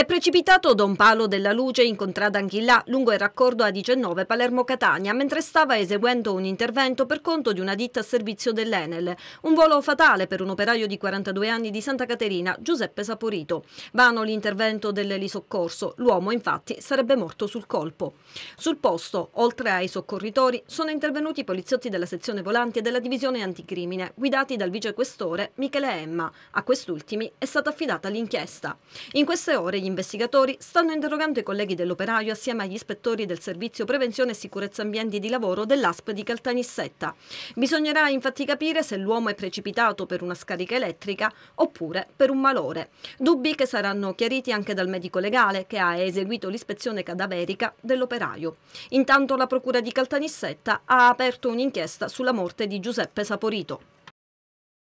È precipitato da un palo della luce in contrada Anchillà lungo il raccordo A19 Palermo-Catania mentre stava eseguendo un intervento per conto di una ditta a servizio dell'Enel. Un volo fatale per un operaio di 42 anni di Santa Caterina, Giuseppe Saporito. Vano l'intervento dell'elisoccorso, l'uomo infatti sarebbe morto sul colpo. Sul posto, oltre ai soccorritori, sono intervenuti i poliziotti della sezione volanti e della divisione anticrimine, guidati dal vicequestore Michele Emma. A quest'ultimi è stata affidata l'inchiesta. In queste ore gli investigatori stanno interrogando i colleghi dell'operaio assieme agli ispettori del Servizio Prevenzione e Sicurezza Ambienti di Lavoro dell'ASP di Caltanissetta. Bisognerà infatti capire se l'uomo è precipitato per una scarica elettrica oppure per un malore. Dubbi che saranno chiariti anche dal medico legale che ha eseguito l'ispezione cadaverica dell'operaio. Intanto la Procura di Caltanissetta ha aperto un'inchiesta sulla morte di Giuseppe Saporito.